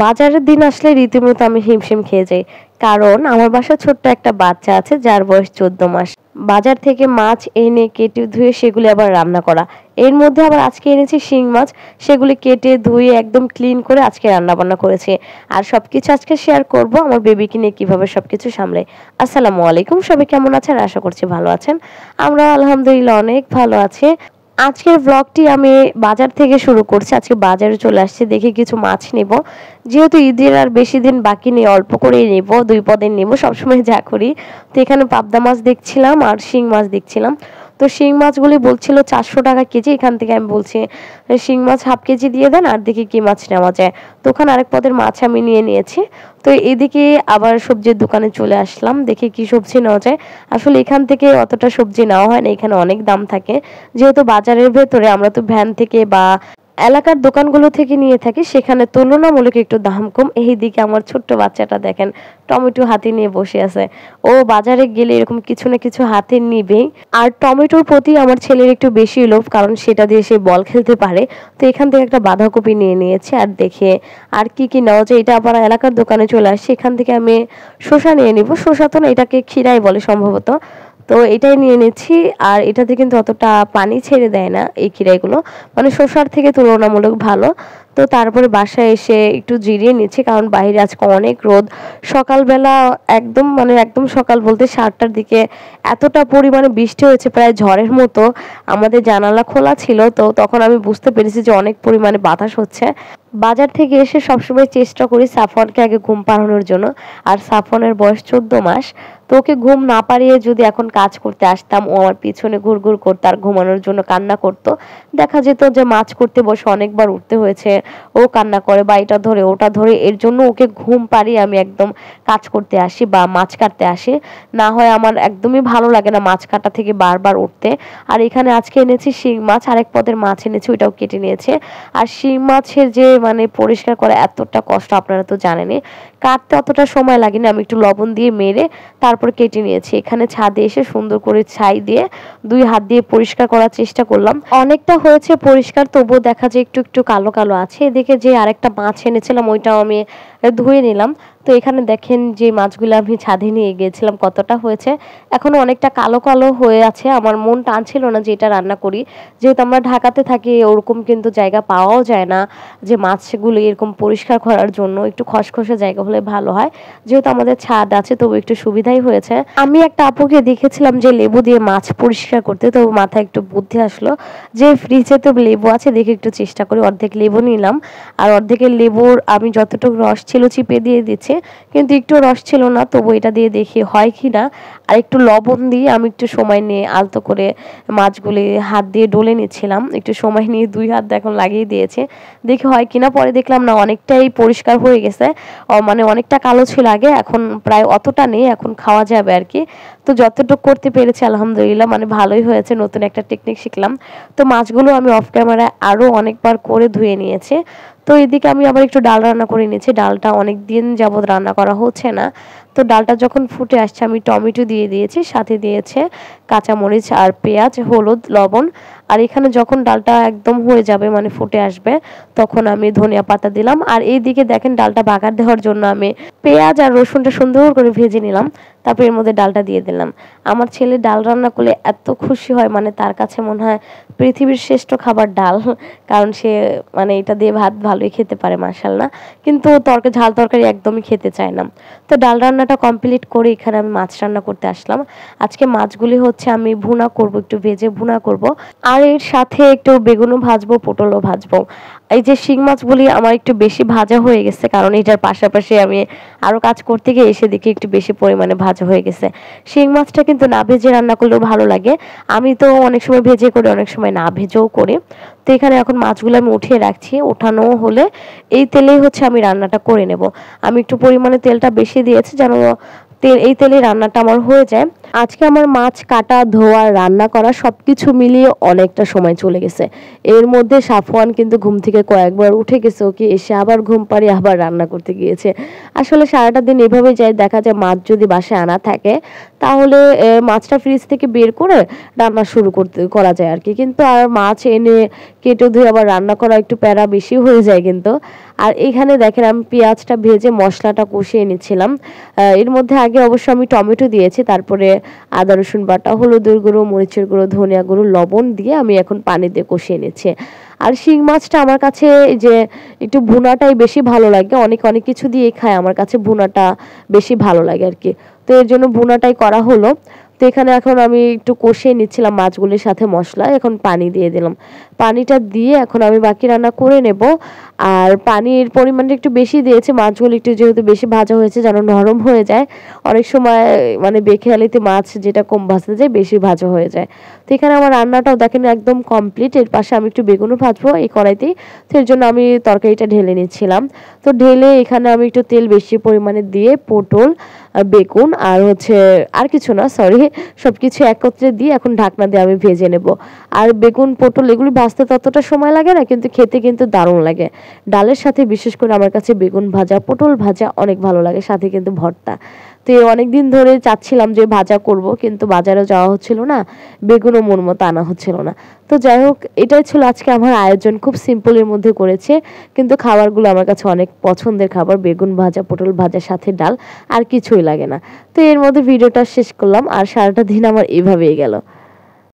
বাজারের দিন আসলে রীতিমতো আমি হিমশিম খেয়ে যাই কারণ আমার বাসা ছোট্ট একটা বাচ্চা আছে যার বয়স চোদ্দ মাস বাজার থেকে মাছ এনে কেটে ধুয়ে সেগুলি আবার রান্না করা এর মধ্যে আবার আজকে এনেছি শিং মাছ সেগুলি কেটে ধুয়ে একদম ক্লিন করে আজকে রান্না বান্না করেছি আর সব কিছু আজকে শেয়ার করব আমার বেবিকে নিয়ে কীভাবে সব কিছু সামলে আসসালামু আলাইকুম সবাই কেমন আছেন আশা করছি ভালো আছেন আমরা আলহামদুলিল্লাহ অনেক ভালো আছি আজকের ব্লগটি আমি বাজার থেকে শুরু করছি আজকে বাজারে চলে আসছি দেখি কিছু মাছ নেব যেহেতু ঈদের আর বেশি দিন বাকি নেই অল্প করেই নেব দুই পদের নেব সবসময় যা করি তো এখানে পাবদা মাছ দেখছিলাম আর শিং মাছ দেখছিলাম তো শিং মাছগুলি বলছিল চারশো টাকা কেজি এখান থেকে আমি বলছি শিং মাছ হাফ কেজি দিয়ে দেন আর দেখি কি মাছ নেওয়া যায় তো ওখানে আরেক পদের মাছ আমি নিয়ে নিয়েছি তো এদিকে আবার সবজির দোকানে চলে আসলাম দেখি কি সবজি নেওয়া যায় আসলে এখান থেকে অতটা সবজি নেওয়া হয় না এখানে অনেক দাম থাকে যেহেতু বাজারের ভেতরে আমরা তো ভ্যান থেকে বা এলাকার দোকানগুলো থেকে নিয়ে থাকি সেখানে তুলনামূলক একটু দাম কম এই দিকে আমার ছোট্ট বাচ্চাটা দেখেন টমেটো হাতে নিয়ে বসে আছে ও বাজারে গেলে এরকম কিছু না কিছু হাতে নিবেই আর টমেটোর প্রতি আমার ছেলের একটু বেশি লোভ কারণ সেটা দিয়ে সে বল খেলতে পারে তো এখান থেকে একটা বাঁধাকপি নিয়ে নিয়েছে আর দেখে আর কি কি নেওয়া যায় এটা আবার এলাকার দোকানে চলে আসছে এখান থেকে আমি শসা নিয়ে নিব শসা তো না এটাকে ক্ষীরাই বলে সম্ভবত তো এটাই নিয়ে নিচ্ছি আর এটাতে কিন্তু অতটা পানি ছেড়ে দেয় না এই খিরাইগুলো মানে শসার থেকে তুলনামূলক ভালো তো তারপরে বাসায় এসে একটু জিরিয়ে নিচ্ছি কারণ বাইরে আজকে অনেক রোদ সকালবেলা একদম মানে একদম সকাল বলতে সাতটার দিকে এতটা পরিমাণে বৃষ্টি হয়েছে প্রায় ঝড়ের মতো আমাদের জানালা খোলা ছিল তো তখন আমি বুঝতে পেরেছি যে অনেক পরিমাণে বাতাস হচ্ছে বাজার থেকে এসে সবসময় চেষ্টা করি সাফনকে আগে ঘুম পাড়ানোর জন্য আর সাফনের বয়স চোদ্দ মাস তো ওকে ঘুম না পারিয়ে যদি এখন কাজ করতে আসতাম ও আমার পিছনে ঘুরঘুর করতো আর ঘুমানোর জন্য কান্না করতো দেখা যেত যে মাছ করতে বসে অনেকবার উঠতে হয়েছে ও কান্না করে বা এটা ধরে ওটা ধরে এর জন্য ওকে ঘুম পাড়িয়ে আমি একদম কাজ করতে আসি বা মাছ কাটতে আসি না হয় আমার একদমই ভালো লাগে না মাছ কাটা থেকে বারবার উঠতে আর এখানে আজকে এনেছি শিং মাছ আরেক পদের মাছ এনেছি ওইটাও কেটে নিয়েছে আর শিং মাছের যে মানে পরিষ্কার করা এতটা কষ্ট আপনারা তো জানেনি কাটতে অতটা সময় লাগেনি আমি একটু লবণ দিয়ে মেরে তারপর কেটে নিয়েছি এখানে ছাদে এসে সুন্দর করে ছাই দিয়ে দুই হাত দিয়ে পরিষ্কার করার চেষ্টা করলাম অনেকটা হয়েছে পরিষ্কার তবুও দেখা যায় একটু একটু কালো কালো আছে আছে এদিকে যে আরেকটা মাছ এনেছিলাম ওইটাও আমি ধুয়ে নিলাম তো এখানে দেখেন যে মাছগুলো আমি ছাদে নিয়ে গিয়েছিলাম কতটা হয়েছে এখনও অনেকটা কালো কালো হয়ে আছে আমার মন টানছিল না যে এটা রান্না করি যেহেতু আমরা ঢাকাতে থাকি ওরকম কিন্তু জায়গা পাওয়াও যায় না যে মাছগুলো এরকম পরিষ্কার করার জন্য একটু খসখসে জায়গা হলে ভালো হয় যেহেতু আমাদের ছাদ আছে তবু একটু সুবিধাই হয়েছে আমি একটা আপুকে দেখেছিলাম যে লেবু দিয়ে মাছ পরিষ্কার করতে তবু মাথায় একটু বুদ্ধি আসলো যে ফ্রিজে তো লেবু আছে দেখে একটু চেষ্টা করি অর্ধেক লেবু নিলাম আর অর্ধেকের লেবুর আমি যতটুকু রস ছিল চিপে দিয়ে দিচ্ছি আছে কিন্তু একটু রস ছিল না তবু এটা দিয়ে দেখি হয় কি না আর একটু লবণ দিয়ে আমি একটু সময় নিয়ে আলতো করে মাছগুলি হাত দিয়ে ডলে নিচ্ছিলাম একটু সময় নিয়ে দুই হাত এখন লাগিয়ে দিয়েছে দেখি হয় কি না পরে দেখলাম না অনেকটাই পরিষ্কার হয়ে গেছে মানে অনেকটা কালো ছিল আগে এখন প্রায় অতটা নেই এখন খাওয়া যাবে আর কি তো যতটুকু করতে পেরেছি আলহামদুলিল্লাহ মানে ভালোই হয়েছে নতুন একটা টেকনিক শিখলাম তো মাছগুলো আমি অফ ক্যামেরায় আরও অনেকবার করে ধুয়ে নিয়েছি তো এদিকে আমি আবার একটু ডাল রান্না করে নিয়েছি ডালটা অনেক দিন যাবত রান্না করা হচ্ছে না তো ডালটা যখন ফুটে আসছে আমি টমেটো দিয়ে দিয়েছি সাথে দিয়েছে কাঁচামরিচ আর পেঁয়াজ হলুদ লবণ আর এখানে যখন ডালটা একদম হয়ে যাবে মানে ফুটে আসবে তখন আমি ধনিয়া পাতা দিলাম আর এই দিকে দেখেন ডালটা বাগার দেওয়ার জন্য আমি পেঁয়াজ আর রসুনটা সুন্দর করে ভেজে নিলাম তারপর এর মধ্যে ডালটা দিয়ে দিলাম আমার ছেলে ডাল রান্না করলে এত খুশি হয় মানে তার কাছে মনে হয় পৃথিবীর শ্রেষ্ঠ খাবার ডাল কারণ সে মানে এটা দিয়ে ভাত ভালোই খেতে পারে মার্শাল না কিন্তু তরকারি ঝাল তরকারি একদমই খেতে চায় না তো ডাল রান্না রান্নাটা কমপ্লিট করে এখানে আমি মাছ রান্না করতে আসলাম আজকে মাছগুলি হচ্ছে আমি ভুনা করব একটু ভেজে ভুনা করব আর এর সাথে একটু বেগুনও ভাজবো পটলও ভাজবো এই যে শিং মাছগুলি আমার একটু বেশি ভাজা হয়ে গেছে কারণ এটার পাশাপাশি আমি আরও কাজ করতে গিয়ে এসে দেখি একটু বেশি পরিমাণে ভাজা হয়ে গেছে শিং মাছটা কিন্তু না ভেজে রান্না করলেও ভালো লাগে আমি তো অনেক সময় ভেজে করি অনেক সময় না ভেজেও করি তো এখানে এখন মাছগুলো আমি উঠিয়ে রাখছি ওঠানো হলে এই তেলেই হচ্ছে আমি রান্নাটা করে নেব আমি একটু পরিমাণে তেলটা বেশি দিয়েছি যেন তেল এই তেলে রান্নাটা আমার হয়ে যায় আজকে আমার মাছ কাটা ধোয়া রান্না করা সব কিছু মিলিয়ে অনেকটা সময় চলে গেছে এর মধ্যে সাফওয়ান কিন্তু ঘুম থেকে কয়েকবার উঠে গেছে ওকে এসে আবার ঘুম পারি আবার রান্না করতে গিয়েছে আসলে সারাটা দিন এভাবে যায় দেখা যায় মাছ যদি বাসে আনা থাকে তাহলে মাছটা ফ্রিজ থেকে বের করে রান্না শুরু করতে করা যায় আর কি কিন্তু আর মাছ এনে কেটে ধুয়ে আবার রান্না করা একটু প্যারা বেশি হয়ে যায় কিন্তু আর এখানে দেখেন আমি পেঁয়াজটা ভেজে মশলাটা কষিয়ে নিচ্ছিলাম এর মধ্যে আগে অবশ্য আমি টমেটো দিয়েছি তারপরে আদা রসুন বাটা হলুদের গুঁড়ো মরিচের গুঁড়ো ধনিয়া গুঁড়ো লবণ দিয়ে আমি এখন পানি দিয়ে কষিয়ে নিচ্ছি আর শিং মাছটা আমার কাছে যে একটু ভুনাটাই বেশি ভালো লাগে অনেক অনেক কিছু দিয়ে খায় আমার কাছে ভুনাটা বেশি ভালো লাগে আর কি তো এর জন্য ভুনাটাই করা হলো তো এখানে এখন আমি একটু কষিয়ে নিচ্ছিলাম মাছগুলির সাথে মশলা এখন পানি দিয়ে দিলাম পানিটা দিয়ে এখন আমি বাকি রান্না করে নেব আর পানির পরিমাণটা একটু বেশি দিয়েছি মাছগুলি একটু যেহেতু বেশি ভাজা হয়েছে যেন নরম হয়ে যায় অনেক সময় মানে বেখেয়ালিতে মাছ যেটা কম ভাজতে যায় বেশি ভাজা হয়ে যায় তো এখানে আমার রান্নাটাও দেখেন একদম কমপ্লিট এর পাশে আমি একটু বেগুনও ভাজবো এই কড়াইতেই তো এর জন্য আমি তরকারিটা ঢেলে নিচ্ছিলাম তো ঢেলে এখানে আমি একটু তেল বেশি পরিমাণে দিয়ে পটল বেগুন আর হচ্ছে আর কিছু না সরি সব কিছু একত্রে দিয়ে এখন ঢাকনা দিয়ে আমি ভেজে নেব আর বেগুন পটল এগুলি ভাজতে ততটা সময় লাগে না কিন্তু খেতে কিন্তু দারুণ লাগে ডালের সাথে বিশেষ করে আমার কাছে বেগুন ভাজা পটল ভাজা অনেক ভালো লাগে সাথে কিন্তু ভর্তা তো অনেক দিন ধরে চাচ্ছিলাম যে ভাজা করব কিন্তু বাজারে যাওয়া হচ্ছিল না বেগুনও মন মতো আনা হচ্ছিল না তো যাই হোক এটাই ছিল আজকে আমার আয়োজন খুব সিম্পলের মধ্যে করেছে কিন্তু খাবারগুলো আমার কাছে অনেক পছন্দের খাবার বেগুন ভাজা পটল ভাজা সাথে ডাল আর কিছুই ভালোই লাগে না তো এর মধ্যে ভিডিওটা শেষ করলাম আর সারাটা দিন আমার এভাবেই গেল